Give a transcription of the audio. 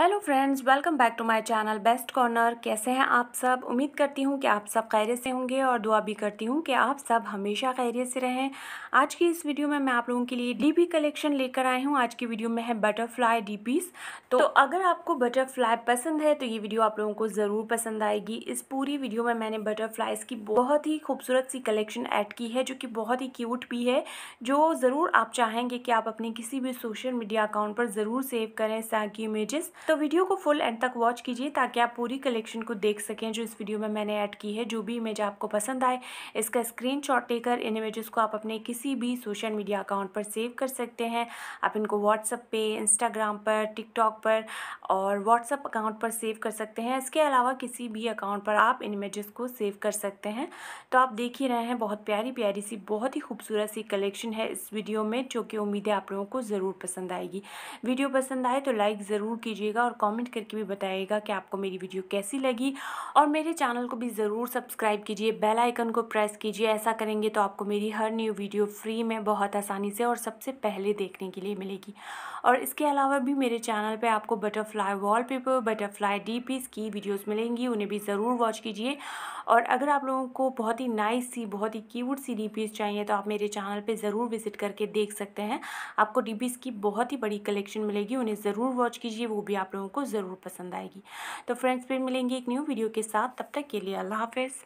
hello friends welcome back to my channel best corner कैसे हैं आप सब उम्मीद करती हूँ कि आप सब खैरियत से होंगे और दुआ भी करती हूँ कि आप सब हमेशा खैरियत से रहें आज की इस वीडियो में मैं आप लोगों के लिए डीपी कलेक्शन लेकर आई हूँ आज की वीडियो में है बटरफ्लाई डीपीस तो, तो अगर आपको बटरफ्लाई पसंद है तो ये वीडियो आप लोगों को ज़रूर पसंद आएगी इस पूरी वीडियो में मैंने बटरफ्लाइज़ की बहुत ही खूबसूरत सी कलेक्शन ऐड की है जो कि बहुत ही क्यूट भी है जो ज़रूर आप चाहेंगे कि आप अपने किसी भी सोशल मीडिया अकाउंट पर ज़रूर सेव करें ताकि इमेजेस तो वीडियो को फुल एंड तक वॉच कीजिए ताकि आप पूरी कलेक्शन को देख सकें जो इस वीडियो में मैंने ऐड की है जो भी इमेज आपको पसंद आए इसका स्क्रीन लेकर इन इमेज़ को आप अपने किसी भी सोशल मीडिया अकाउंट पर सेव कर सकते हैं आप इनको व्हाट्सअप पे इंस्टाग्राम पर टिकटॉक पर और व्हाट्सअप अकाउंट पर सेव कर सकते हैं इसके अलावा किसी भी अकाउंट पर आप इन इमेज़ को सेव कर सकते हैं तो आप देख ही रहे हैं बहुत प्यारी प्यारी सी बहुत ही खूबसूरत सी कलेक्शन है इस वीडियो में जो कि उम्मीद है आप लोगों को ज़रूर पसंद आएगी वीडियो पसंद आए तो लाइक ज़रूर कीजिएगा कीजिएगा और कमेंट करके भी बताइएगा कि आपको मेरी वीडियो कैसी लगी और मेरे चैनल को भी ज़रूर सब्सक्राइब कीजिए बेल आइकन को प्रेस कीजिए ऐसा करेंगे तो आपको मेरी हर न्यू वीडियो फ्री में बहुत आसानी से और सबसे पहले देखने के लिए मिलेगी और इसके अलावा भी मेरे चैनल पर आपको बटरफ्लाई वॉल बटरफ्लाई पीस की वीडियोज मिलेंगी उन्हें भी ज़रूर वॉच कीजिए और अगर आप लोगों को बहुत ही नाइस सी बहुत ही क्यूट सी डीपीस चाहिए तो आप मेरे चैनल पे ज़रूर विज़िट करके देख सकते हैं आपको डीपीज की बहुत ही बड़ी कलेक्शन मिलेगी उन्हें ज़रूर वॉच कीजिए वो भी आप आप लोगों को ज़रूर पसंद आएगी तो फ्रेंड्स फिर मिलेंगे एक न्यू वीडियो के साथ तब तक के लिए अल्लाह हाफिज़